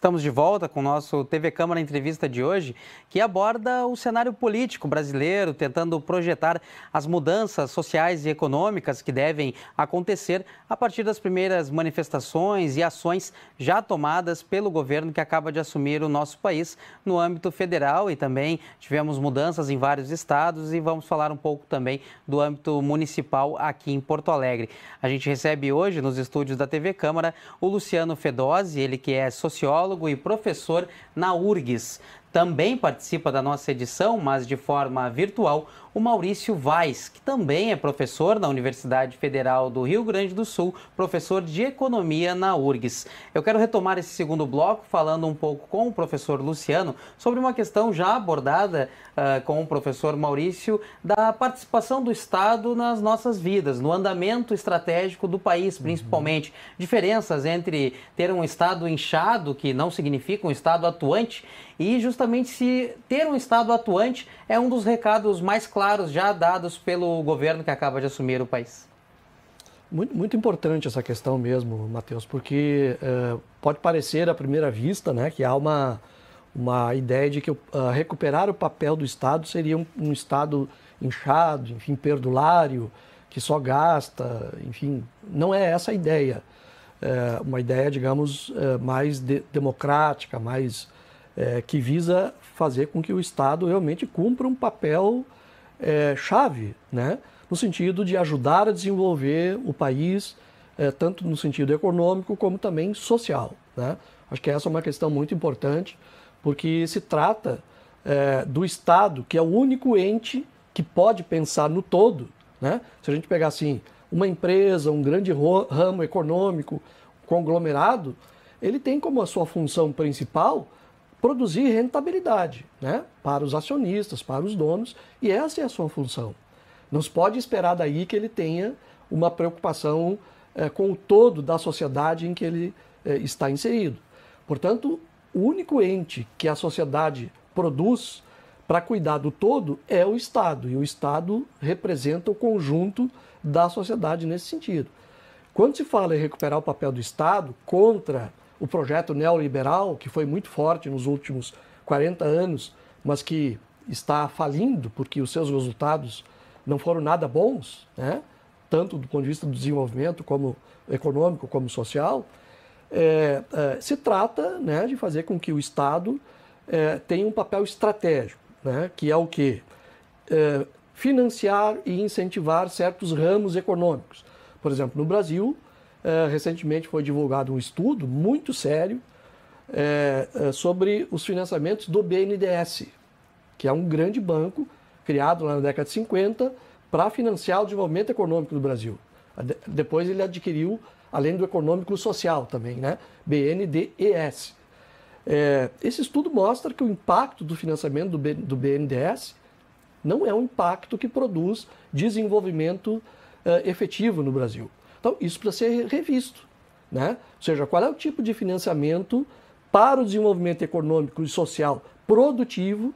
Estamos de volta com o nosso TV Câmara Entrevista de hoje, que aborda o cenário político brasileiro, tentando projetar as mudanças sociais e econômicas que devem acontecer a partir das primeiras manifestações e ações já tomadas pelo governo que acaba de assumir o nosso país no âmbito federal e também tivemos mudanças em vários estados e vamos falar um pouco também do âmbito municipal aqui em Porto Alegre. A gente recebe hoje nos estúdios da TV Câmara o Luciano Fedose, ele que é sociólogo psicólogo e professor na URGS também participa da nossa edição, mas de forma virtual, o Maurício Vaz, que também é professor na Universidade Federal do Rio Grande do Sul, professor de economia na URGS. Eu quero retomar esse segundo bloco falando um pouco com o professor Luciano sobre uma questão já abordada uh, com o professor Maurício da participação do Estado nas nossas vidas, no andamento estratégico do país, uhum. principalmente. Uhum. Diferenças entre ter um Estado inchado, que não significa um Estado atuante, e justamente se ter um Estado atuante é um dos recados mais claros já dados pelo governo que acaba de assumir o país. Muito, muito importante essa questão mesmo, Matheus, porque é, pode parecer à primeira vista né, que há uma, uma ideia de que uh, recuperar o papel do Estado seria um, um Estado inchado, enfim, perdulário, que só gasta, enfim, não é essa a ideia. É uma ideia, digamos, eh, mais de, democrática, mais é, que visa fazer com que o Estado realmente cumpra um papel é, chave, né? no sentido de ajudar a desenvolver o país, é, tanto no sentido econômico como também social. Né? Acho que essa é uma questão muito importante, porque se trata é, do Estado, que é o único ente que pode pensar no todo. Né? Se a gente pegar assim, uma empresa, um grande ramo econômico, conglomerado, ele tem como a sua função principal produzir rentabilidade né, para os acionistas, para os donos, e essa é a sua função. Não se pode esperar daí que ele tenha uma preocupação é, com o todo da sociedade em que ele é, está inserido. Portanto, o único ente que a sociedade produz para cuidar do todo é o Estado, e o Estado representa o conjunto da sociedade nesse sentido. Quando se fala em recuperar o papel do Estado contra o projeto neoliberal, que foi muito forte nos últimos 40 anos, mas que está falindo porque os seus resultados não foram nada bons, né? tanto do ponto de vista do desenvolvimento como econômico como social, é, é, se trata né, de fazer com que o Estado é, tenha um papel estratégico, né, que é o quê? É, financiar e incentivar certos ramos econômicos. Por exemplo, no Brasil, é, recentemente foi divulgado um estudo muito sério é, é, sobre os financiamentos do BNDES, que é um grande banco criado lá na década de 50 para financiar o desenvolvimento econômico do Brasil. Depois ele adquiriu, além do econômico, o social também, né? BNDES. É, esse estudo mostra que o impacto do financiamento do, B, do BNDES não é um impacto que produz desenvolvimento é, efetivo no Brasil. Então, isso precisa ser revisto. Né? Ou seja, qual é o tipo de financiamento para o desenvolvimento econômico e social produtivo,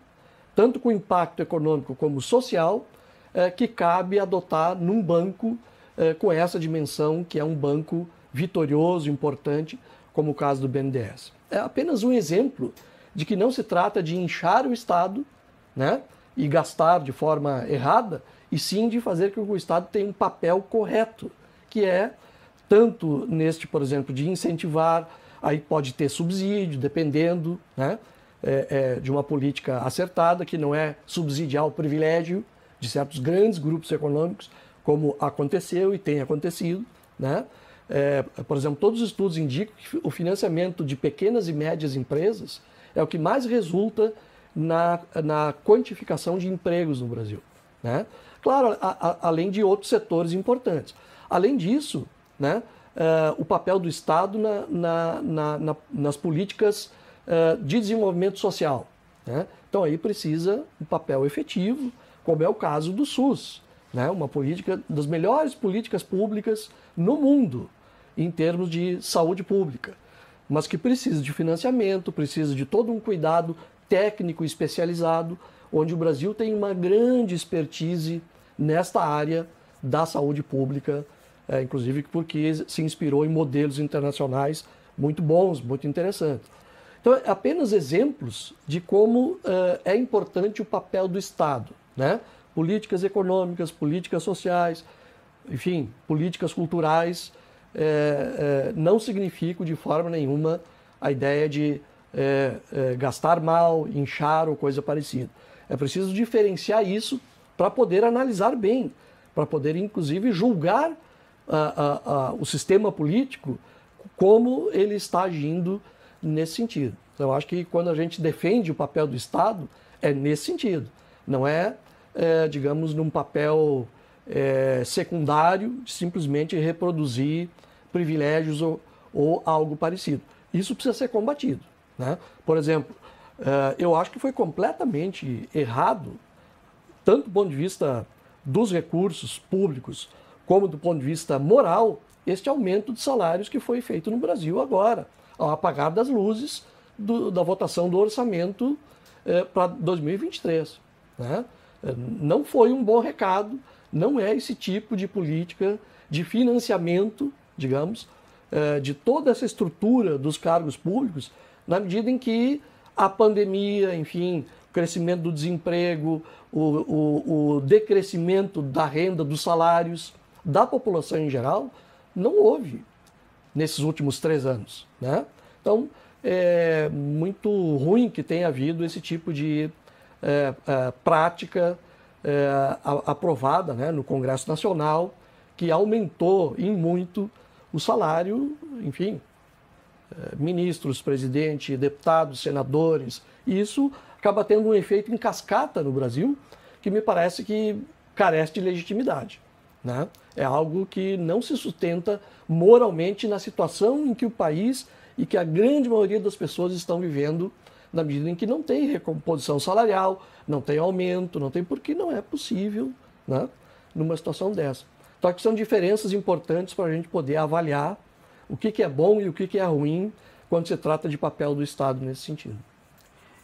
tanto com impacto econômico como social, é, que cabe adotar num banco é, com essa dimensão, que é um banco vitorioso, importante, como o caso do BNDES. É apenas um exemplo de que não se trata de inchar o Estado né, e gastar de forma errada, e sim de fazer com que o Estado tenha um papel correto que é tanto neste, por exemplo, de incentivar, aí pode ter subsídio, dependendo né, é, é, de uma política acertada, que não é subsidiar o privilégio de certos grandes grupos econômicos, como aconteceu e tem acontecido. Né? É, por exemplo, todos os estudos indicam que o financiamento de pequenas e médias empresas é o que mais resulta na, na quantificação de empregos no Brasil. Né? Claro, a, a, além de outros setores importantes. Além disso, né, uh, o papel do Estado na, na, na, na nas políticas uh, de desenvolvimento social. Né? Então aí precisa um papel efetivo, como é o caso do SUS, né? uma política das melhores políticas públicas no mundo em termos de saúde pública, mas que precisa de financiamento, precisa de todo um cuidado técnico especializado, onde o Brasil tem uma grande expertise nesta área da saúde pública é, inclusive porque se inspirou em modelos internacionais muito bons, muito interessantes. Então, é apenas exemplos de como é, é importante o papel do Estado, né? Políticas econômicas, políticas sociais, enfim, políticas culturais, é, é não significam de forma nenhuma a ideia de é, gastar mal, inchar ou coisa parecida. É preciso diferenciar isso para poder analisar bem, para poder, inclusive, julgar a, a, a, o sistema político como ele está agindo nesse sentido. eu acho que quando a gente defende o papel do Estado, é nesse sentido. Não é, é digamos, num papel é, secundário de simplesmente reproduzir privilégios ou, ou algo parecido. Isso precisa ser combatido. Né? Por exemplo, é, eu acho que foi completamente errado, tanto do ponto de vista dos recursos públicos como do ponto de vista moral, este aumento de salários que foi feito no Brasil agora, ao apagar das luzes do, da votação do orçamento eh, para 2023. Né? Eh, não foi um bom recado, não é esse tipo de política de financiamento, digamos, eh, de toda essa estrutura dos cargos públicos, na medida em que a pandemia, enfim, o crescimento do desemprego, o, o, o decrescimento da renda, dos salários, da população em geral, não houve nesses últimos três anos. Né? Então, é muito ruim que tenha havido esse tipo de é, é, prática é, aprovada né, no Congresso Nacional, que aumentou em muito o salário, enfim, é, ministros, presidente, deputados, senadores. E isso acaba tendo um efeito em cascata no Brasil que me parece que carece de legitimidade. Né? É algo que não se sustenta moralmente na situação em que o país e que a grande maioria das pessoas estão vivendo, na medida em que não tem recomposição salarial, não tem aumento, não tem porque não é possível né? numa situação dessa. Então, aqui são diferenças importantes para a gente poder avaliar o que, que é bom e o que, que é ruim quando se trata de papel do Estado nesse sentido.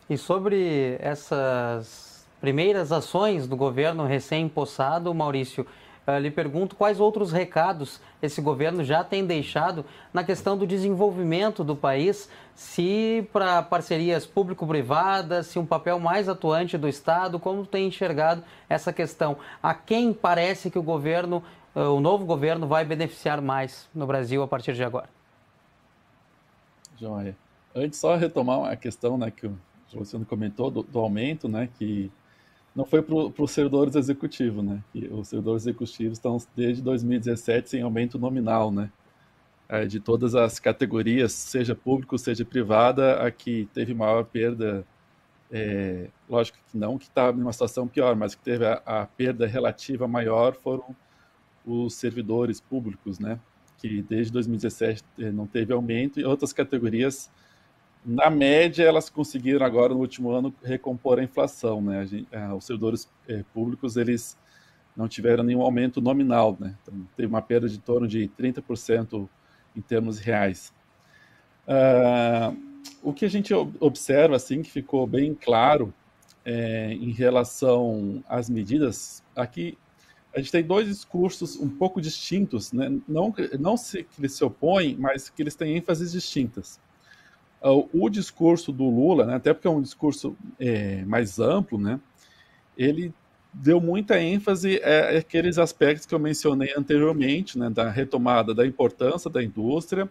E sobre essas primeiras ações do governo recém-impossado, Maurício, Uh, lhe pergunto quais outros recados esse governo já tem deixado na questão do desenvolvimento do país, se para parcerias público-privadas, se um papel mais atuante do Estado, como tem enxergado essa questão? A quem parece que o governo, eh, o novo governo, vai beneficiar mais no Brasil a partir de agora? Joia. Antes, só retomar a questão né, que o Luciano comentou do, do aumento, né, que não foi para os servidores executivos, né? E os servidores executivos estão desde 2017 sem aumento nominal, né? É, de todas as categorias, seja público, seja privada, a que teve maior perda, é, lógico que não que está numa situação pior, mas que teve a, a, perda relativa maior foram os servidores públicos, né? Que desde 2017 eh, não teve aumento e outras categorias na média, elas conseguiram agora no último ano recompor a inflação, né? A gente, eh, os servidores eh, públicos eles não tiveram nenhum aumento nominal, né? Então, teve uma perda de torno de 30% em termos reais. Uh, o que a gente observa, assim, que ficou bem claro é, em relação às medidas, aqui a gente tem dois discursos um pouco distintos, né? não, não se, que eles se opõem, mas que eles têm ênfases distintas. Ah, o discurso do Lula, né, até porque é um discurso é, mais amplo, né, ele deu muita ênfase a aqueles aspectos que eu mencionei anteriormente, né, da retomada da importância da indústria,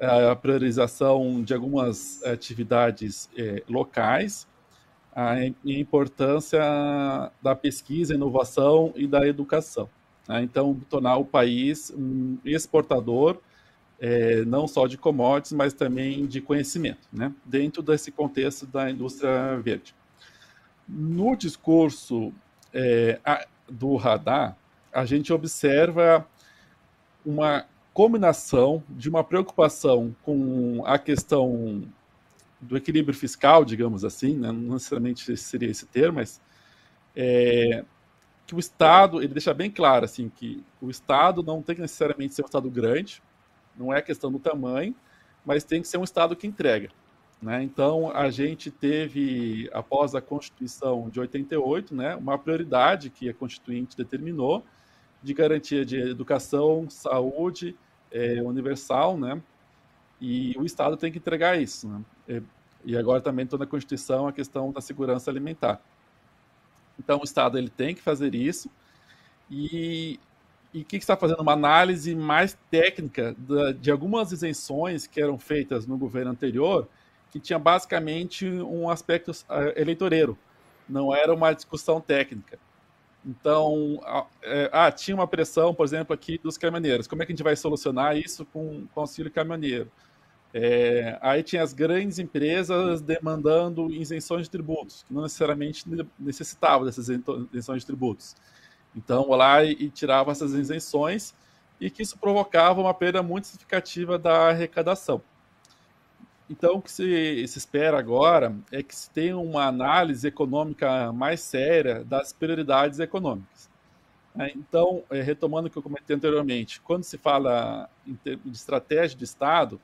a priorização de algumas atividades é, locais, a importância da pesquisa, inovação e da educação. Né, então, tornar o país um exportador é, não só de commodities, mas também de conhecimento, né? dentro desse contexto da indústria verde. No discurso é, a, do radar, a gente observa uma combinação de uma preocupação com a questão do equilíbrio fiscal, digamos assim, né? não necessariamente seria esse termo, mas é, que o Estado, ele deixa bem claro assim que o Estado não tem que necessariamente ser um Estado grande, não é questão do tamanho, mas tem que ser um Estado que entrega. Né? Então, a gente teve, após a Constituição de 88, né, uma prioridade que a Constituinte determinou de garantia de educação, saúde é, universal, né? e o Estado tem que entregar isso. Né? É, e agora também estou na Constituição a questão da segurança alimentar. Então, o Estado ele tem que fazer isso, e e o que, está fazendo? Uma análise mais técnica da, de algumas isenções que eram feitas no governo anterior, que tinha basicamente um aspecto ah, eleitoreiro, não era uma discussão técnica. Então, é, ah, tinha uma pressão, por exemplo, aqui dos caminhoneiros. Como é que a gente vai solucionar isso com, com auxílio caminhoneiro? É, aí tinha as grandes empresas demandando isenções de tributos, que não necessariamente necessitavam dessas isenções de tributos. Então, lá e, e tirava essas isenções e que isso provocava uma perda muito significativa da arrecadação. Então, o que se, se, espera agora é que se tenha uma análise econômica mais séria das prioridades econômicas. Né? Então, eh, retomando o que eu comentei anteriormente, quando se fala em termos de estratégia de Estado,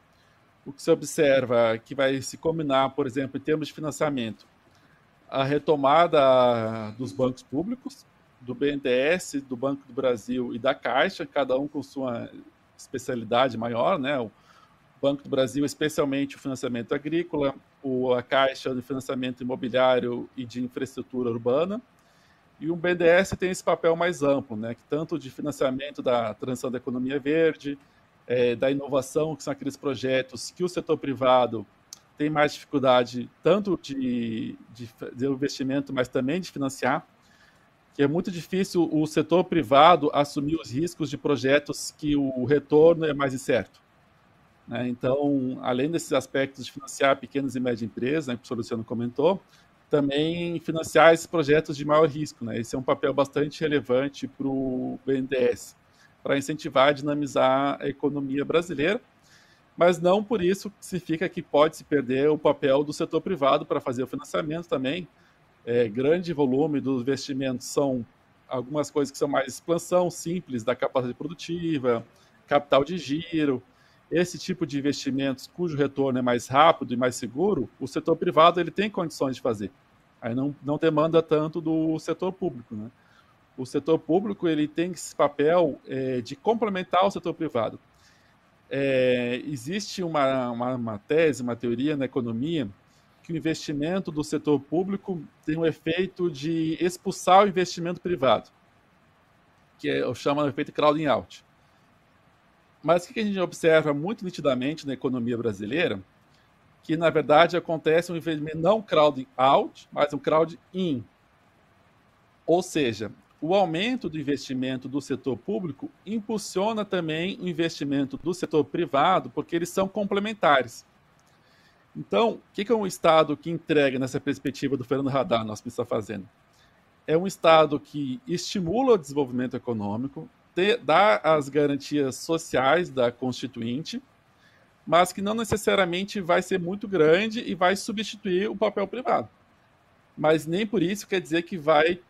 o que se observa que vai se combinar, por exemplo, em termos de financiamento, a retomada dos bancos públicos, do BNDES, do Banco do Brasil e da Caixa, cada um com sua especialidade maior, né? O Banco do Brasil, especialmente o financiamento agrícola, o, a Caixa de financiamento imobiliário e de infraestrutura urbana. E o BNDES tem esse papel mais amplo, né? Que tanto de financiamento da transição da economia verde, é, da inovação, que são aqueles projetos que o setor privado tem mais dificuldade, tanto de, de, de investimento, mas também de financiar que é muito difícil o setor privado assumir os riscos de projetos que o retorno é mais incerto. Né? Então, além desses aspectos de financiar pequenas e médias empresas, né, que o professor Luciano comentou, também financiar esses projetos de maior risco. Né? Esse é um papel bastante relevante para o BNDES, para incentivar e dinamizar a economia brasileira, mas não por isso significa que pode se perder o papel do setor privado para fazer o financiamento também, é, grande volume dos investimentos são algumas coisas que são mais expansão simples da capacidade produtiva, capital de giro. Esse tipo de investimentos cujo retorno é mais rápido e mais seguro, o setor privado ele tem condições de fazer. Aí não, não demanda tanto do setor público. Né? O setor público ele tem esse papel é, de complementar o setor privado. É, existe uma, uma, uma tese, uma teoria na economia que o investimento do setor público tem um efeito de expulsar o investimento privado, que é, eu chamo de efeito crowding out. Mas o que a gente observa muito nitidamente na economia brasileira, que na verdade acontece um investimento não crowding out, mas um crowding in. Ou seja, o aumento do investimento do setor público impulsiona também o investimento do setor privado, porque eles são complementares. Então, o que é um Estado que entrega nessa perspectiva do Fernando Radar, nosso ministro está fazendo? É um Estado que estimula o desenvolvimento econômico, te, dá as garantias sociais da Constituinte, mas que não necessariamente vai ser muito grande e vai substituir o papel privado. Mas nem por isso quer dizer que vai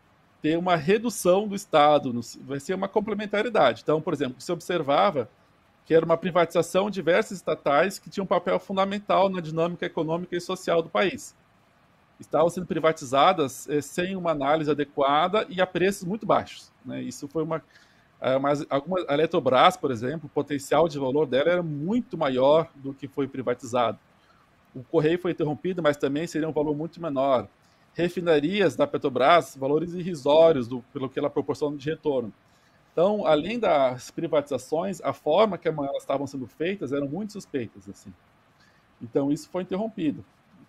ter uma redução do Estado, vai ser uma complementaridade. Então, por exemplo, se observava que era uma privatização de diversas estatais que tinham um papel fundamental na dinâmica econômica e social do país. Estavam sendo privatizadas eh, sem uma análise adequada e a preços muito baixos. Né? Isso foi uma. Eh, mas alguma, a Eletrobras, por exemplo, o potencial de valor dela era muito maior do que foi privatizado. O correio foi interrompido, mas também seria um valor muito menor. Refinarias da Petrobras, valores irrisórios do, pelo que ela proporciona de retorno. Então, além das privatizações, a forma que elas estavam sendo feitas eram muito suspeitas, assim. Então, isso foi interrompido.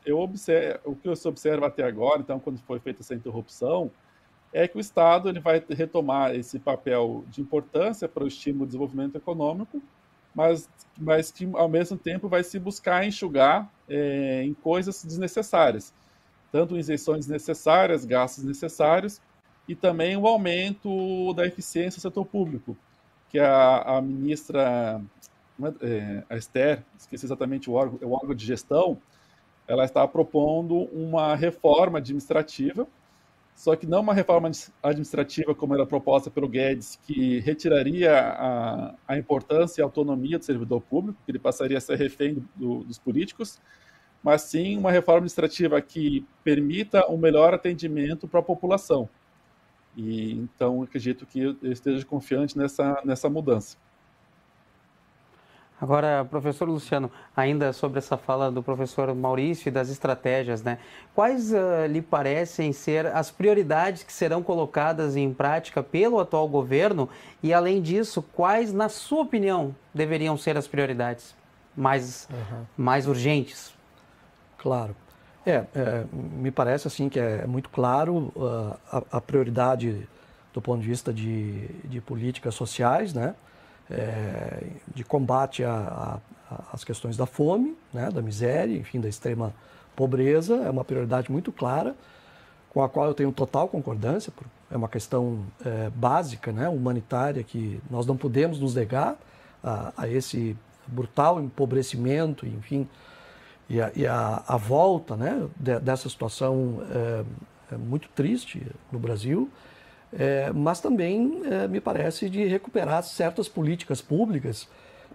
Eu observo, o que eu observo até agora, então, quando foi feita essa interrupção, é que o Estado ele vai retomar esse papel de importância para o estímulo do desenvolvimento econômico, mas, mas que, ao mesmo tempo, vai se buscar enxugar é, em coisas desnecessárias, tanto isenções necessárias, gastos necessários, e também o aumento da eficiência do setor público, que a, a ministra, é, é, a Esther, esqueci exatamente o órgão, é o órgão de gestão, ela está propondo uma reforma administrativa, só que não uma reforma administrativa como era proposta pelo Guedes, que retiraria a, a importância e a autonomia do servidor público, que ele passaria a ser refém do, dos políticos, mas sim uma reforma administrativa que permita um melhor atendimento para a população. E então acredito que eu esteja confiante nessa, nessa mudança. Agora, professor Luciano, ainda sobre essa fala do professor Maurício e das estratégias, né? Quais uh, lhe parecem ser as prioridades que serão colocadas em prática pelo atual governo? E além disso, quais, na sua opinião, deveriam ser as prioridades mais, uhum. mais urgentes? Claro. É, é, me parece assim que é muito claro uh, a, a, prioridade do ponto de vista de, de políticas sociais, né? É, de combate às questões da fome, né? da miséria, enfim, da extrema pobreza, é uma prioridade muito clara, com a qual eu tenho total concordância, é uma questão é, básica, né? humanitária, que nós não podemos nos negar a, a esse brutal empobrecimento, enfim, e a, e a, a volta né, de, dessa situação é, é muito triste no Brasil, é, mas também é, me parece de recuperar certas políticas públicas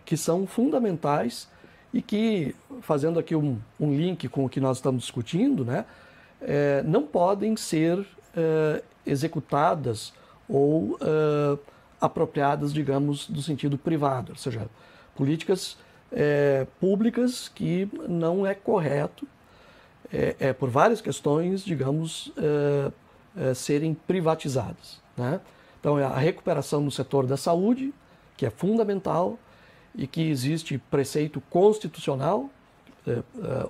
que são fundamentais e que, fazendo aqui um, um link com o que nós estamos discutindo, né, é, não podem ser é, executadas ou apropriadas, digamos, do sentido privado, ou seja, políticas é, públicas que não é correto, é, é por várias questões, digamos, é, é, serem privatizadas. Né? Então, é a recuperação no setor da saúde, que é fundamental e que existe preceito constitucional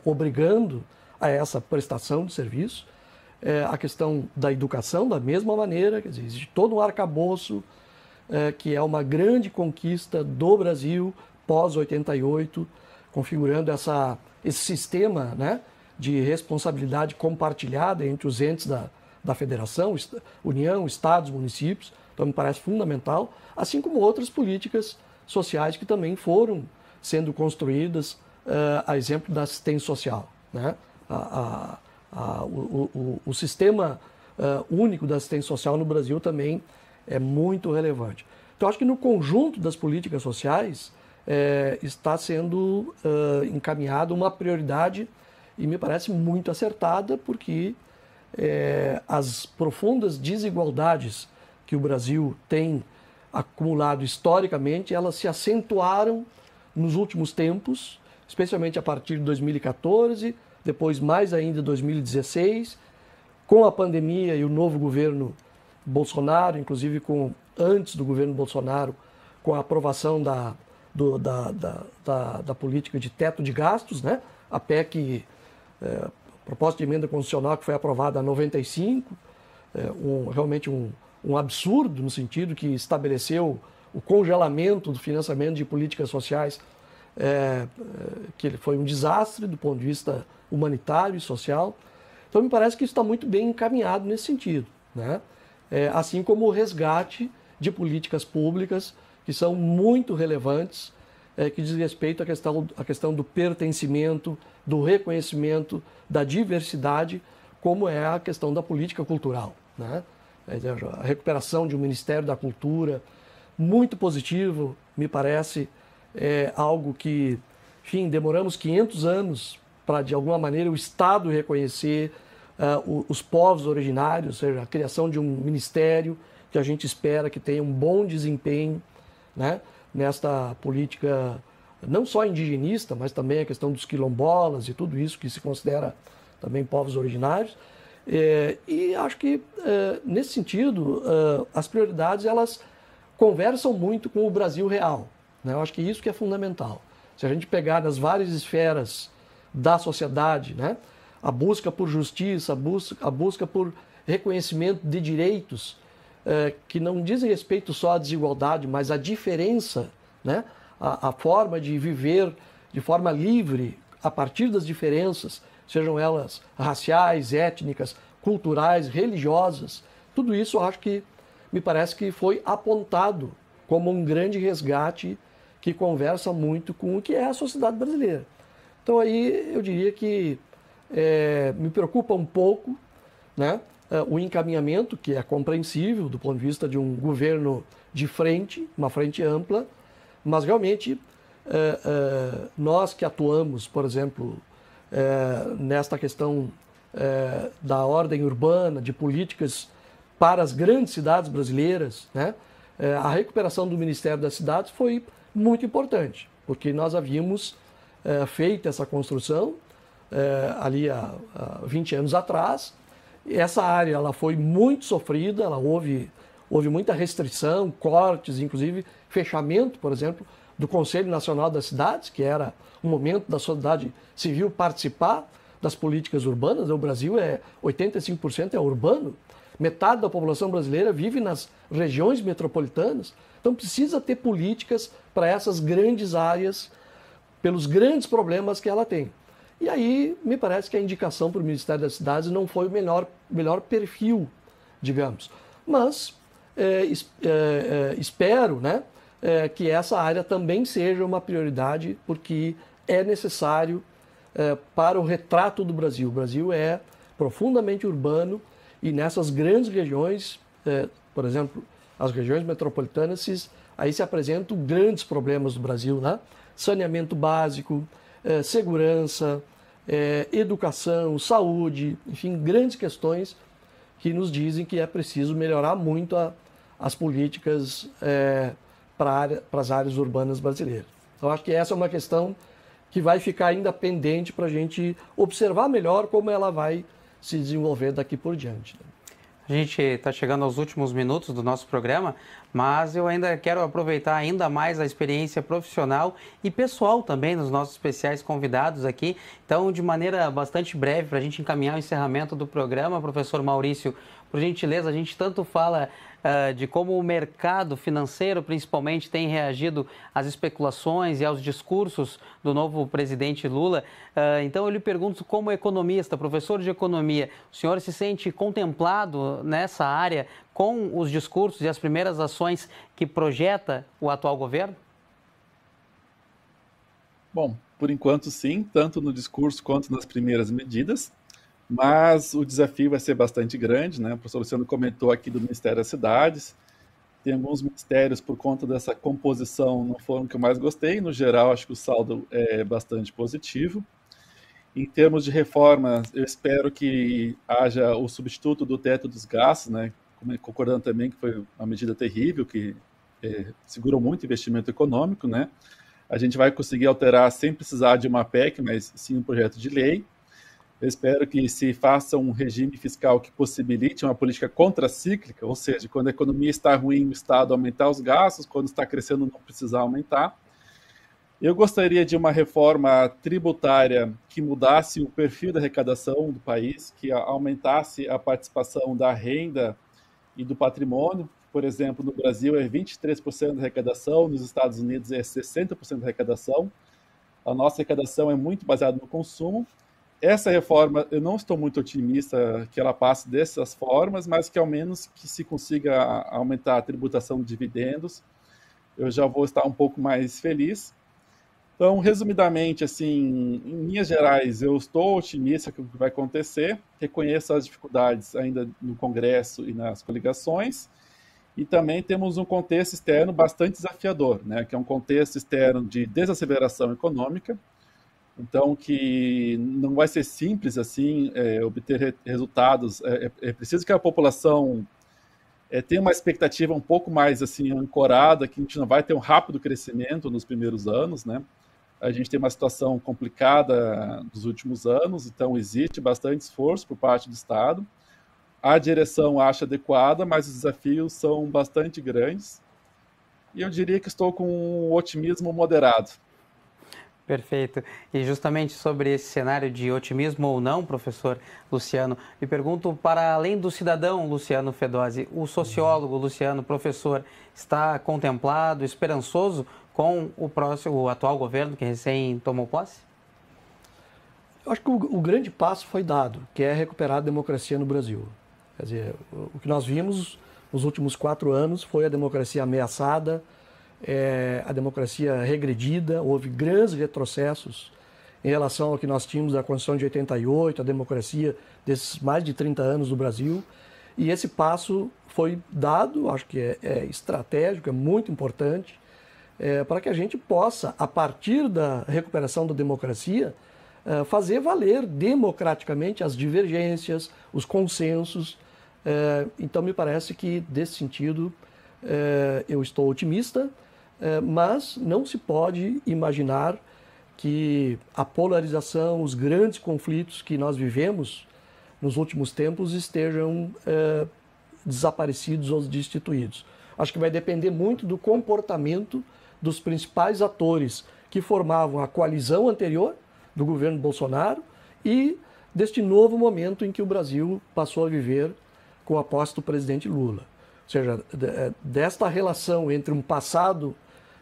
obrigando a essa prestação de serviço. a questão da educação, da mesma maneira, quer dizer, existe todo um arcabouço que é uma grande conquista do Brasil pós-88, configurando essa, esse sistema né, de responsabilidade compartilhada entre os entes da, da federação, União, Estados, municípios. Então, me parece fundamental, assim como outras políticas sociais que também foram sendo construídas, uh, a exemplo da assistência social. Né? A, a, a, o, o, o, sistema uh, único da assistência social no Brasil também é muito relevante. Então, acho que no conjunto das políticas sociais, é, está sendo uh, encaminhada uma prioridade e me parece muito acertada, porque é, as profundas desigualdades que o Brasil tem acumulado historicamente, elas se acentuaram nos últimos tempos, especialmente a partir de 2014, depois mais ainda 2016, com a pandemia e o novo governo Bolsonaro, inclusive com antes do governo Bolsonaro, com a aprovação da do, da, da, da, da, política de teto de gastos, né? a PEC, é, proposta de emenda constitucional que foi aprovada em 95, é, um, realmente um, um absurdo no sentido que estabeleceu o congelamento do financiamento de políticas sociais, é, é que foi um desastre do ponto de vista humanitário e social. Então, me parece que isso está muito bem encaminhado nesse sentido, né? É, assim como o resgate de políticas públicas que são muito relevantes, é, que diz respeito à questão, à questão do pertencimento, do reconhecimento, da diversidade, como é a questão da política cultural. Né? A recuperação de um Ministério da Cultura, muito positivo, me parece, é algo que, enfim, demoramos 500 anos para, de alguma maneira, o Estado reconhecer uh, os povos originários, ou seja, a criação de um ministério que a gente espera que tenha um bom desempenho né, nesta política não só indigenista, mas também a questão dos quilombolas e tudo isso que se considera também povos originários. É, e acho que, é, nesse sentido, é, as prioridades elas conversam muito com o Brasil real. Né? Eu acho que isso que é fundamental. Se a gente pegar nas várias esferas da sociedade, né? a busca por justiça, a busca, a busca por reconhecimento de direitos, eh, que não dizem respeito só à desigualdade, mas à diferença, né? a, a forma de viver de forma livre a partir das diferenças, sejam elas raciais, étnicas, culturais, religiosas. Tudo isso acho que me parece que foi apontado como um grande resgate que conversa muito com o que é a sociedade brasileira. Então aí eu diria que é, me preocupa um pouco, né? É, o encaminhamento, que é compreensível do ponto de vista de um governo de frente, uma frente ampla, mas realmente é, é, nós que atuamos, por exemplo, nesta questão da ordem urbana, de políticas para as grandes cidades brasileiras, né? a recuperação do Ministério das Cidades foi muito importante, porque nós havíamos feito essa construção ali há 20 anos atrás, essa área ela foi muito sofrida, ela houve, houve muita restrição, cortes, inclusive fechamento, por exemplo, do Conselho Nacional das Cidades, que era o momento da sociedade civil participar das políticas urbanas. O Brasil é 85% é urbano, metade da população brasileira vive nas regiões metropolitanas. Então precisa ter políticas para essas grandes áreas, pelos grandes problemas que ela tem. E aí me parece que a indicação para o Ministério das Cidades não foi o melhor, melhor perfil, digamos. Mas é, é, é, espero né, é, que essa área também seja uma prioridade, porque é necessário é, para o retrato do Brasil. O Brasil é profundamente urbano e nessas grandes regiões, é, por exemplo, as regiões metropolitanas, aí se apresentam grandes problemas do Brasil, né? Saneamento básico, é, segurança, é, educação, saúde, enfim, grandes questões que nos dizem que é preciso melhorar muito a, as políticas é, para área, as áreas urbanas brasileiras. Então, acho que essa é uma questão que vai ficar ainda pendente para a gente observar melhor como ela vai se desenvolver daqui por diante. Né? A gente está chegando aos últimos minutos do nosso programa, mas eu ainda quero aproveitar ainda mais a experiência profissional e pessoal também dos nossos especiais convidados aqui. Então, de maneira bastante breve, para a gente encaminhar o encerramento do programa, professor Maurício, por gentileza, a gente tanto fala eh, de como o mercado financeiro, principalmente, tem reagido às especulações e aos discursos do novo presidente Lula. Eh, então, eu lhe pergunto, como economista, professor de economia, o senhor se sente contemplado nessa área com os discursos e as primeiras ações que projeta o atual governo? Bom, por enquanto sim, tanto no discurso quanto nas primeiras medidas mas o desafio vai ser bastante grande, né? O professor Luciano comentou aqui do Ministério das Cidades. Tem alguns ministérios, por conta dessa composição, não foram que eu mais gostei. No geral, acho que o saldo é bastante positivo. Em termos de reformas, eu espero que haja o substituto do teto dos gastos, né? concordando também que foi uma medida terrível, que é, segurou muito investimento econômico. Né? A gente vai conseguir alterar sem precisar de uma PEC, mas sim um projeto de lei. Eu espero que se faça um regime fiscal que possibilite uma política contracíclica, ou seja, quando a economia está ruim, o Estado aumentar os gastos, quando está crescendo, não precisar aumentar. Eu gostaria de uma reforma tributária que mudasse o perfil da arrecadação do país, que aumentasse a participação da renda e do patrimônio. Por exemplo, no Brasil é 23% da arrecadação, nos Estados Unidos é 60% da arrecadação. A nossa arrecadação é muito baseada no consumo essa reforma, eu não estou muito otimista que ela passe dessas formas, mas que ao menos que se consiga aumentar a tributação de dividendos, eu já vou estar um pouco mais feliz. Então, resumidamente, assim, em linhas gerais, eu estou otimista com o que vai acontecer, reconheço as dificuldades ainda no Congresso e nas coligações, e também temos um contexto externo bastante desafiador, né, que é um contexto externo de desaceleração econômica, então, que não vai ser simples assim é, obter re resultados. É, é, é, preciso que a população é, tenha uma expectativa um pouco mais assim ancorada, que a gente não vai ter um rápido crescimento nos primeiros anos, né? A gente tem uma situação complicada dos últimos anos, então existe bastante esforço por parte do Estado. A direção acha adequada, mas os desafios são bastante grandes. E eu diria que estou com um otimismo moderado. Perfeito. E justamente sobre esse cenário de otimismo ou não, professor Luciano, me pergunto para além do cidadão Luciano Fedose, o sociólogo Luciano, professor, está contemplado, esperançoso com o próximo, o atual governo que recém tomou posse? Eu acho que o, o grande passo foi dado, que é recuperar a democracia no Brasil. Quer dizer, o, o que nós vimos nos últimos quatro anos foi a democracia ameaçada, é, a democracia regredida, houve grandes retrocessos em relação ao que nós tínhamos da Constituição de 88, a democracia desses mais de 30 anos do Brasil. E esse passo foi dado, acho que é, é estratégico, é muito importante, é, para que a gente possa, a partir da recuperação da democracia, é, fazer valer democraticamente as divergências, os consensos. É, então, me parece que, desse sentido, é, eu estou otimista. É, mas não se pode imaginar que a polarização, os grandes conflitos que nós vivemos nos últimos tempos estejam é, desaparecidos ou destituídos. Acho que vai depender muito do comportamento dos principais atores que formavam a coalizão anterior do governo Bolsonaro e deste novo momento em que o Brasil passou a viver com a posse do presidente Lula. Ou seja, é, desta relação entre um passado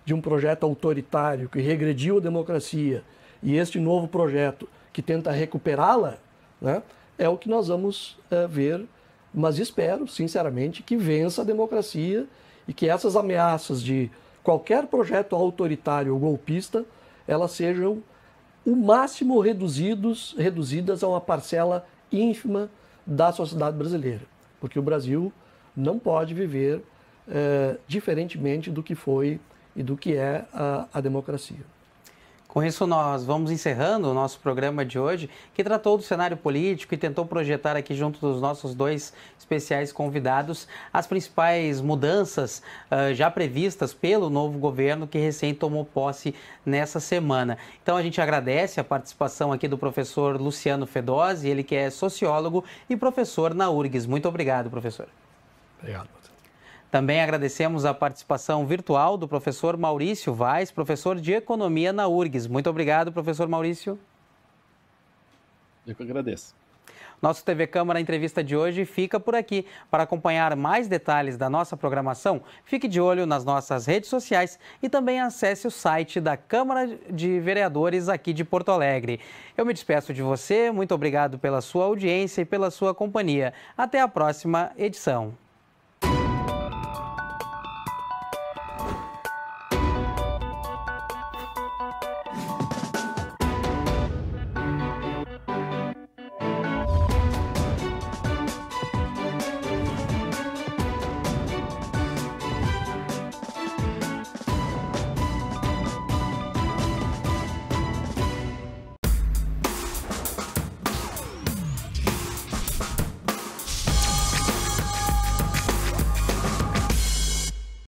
de um projeto autoritário que regrediu a democracia e este novo projeto que tenta recuperá-la, né, é o que nós vamos é, ver. Mas espero, sinceramente, que vença a democracia e que essas ameaças de qualquer projeto autoritário ou golpista elas sejam o máximo reduzidos, reduzidas a uma parcela ínfima da sociedade brasileira, porque o Brasil não pode viver é, diferentemente do que foi e do que é a, a democracia. Com isso, nós vamos encerrando o nosso programa de hoje, que tratou do cenário político e tentou projetar aqui, junto dos nossos dois especiais convidados, as principais mudanças uh, já previstas pelo novo governo que recém tomou posse nessa semana. Então, a gente agradece a participação aqui do professor Luciano Fedose, ele que é sociólogo e professor na URGS. Muito obrigado, professor. Obrigado. Também agradecemos a participação virtual do professor Maurício Vaz, professor de Economia na URGS. Muito obrigado, professor Maurício. Eu que agradeço. Nosso TV Câmara Entrevista de hoje fica por aqui. Para acompanhar mais detalhes da nossa programação, fique de olho nas nossas redes sociais e também acesse o site da Câmara de Vereadores aqui de Porto Alegre. Eu me despeço de você, muito obrigado pela sua audiência e pela sua companhia. Até a próxima edição.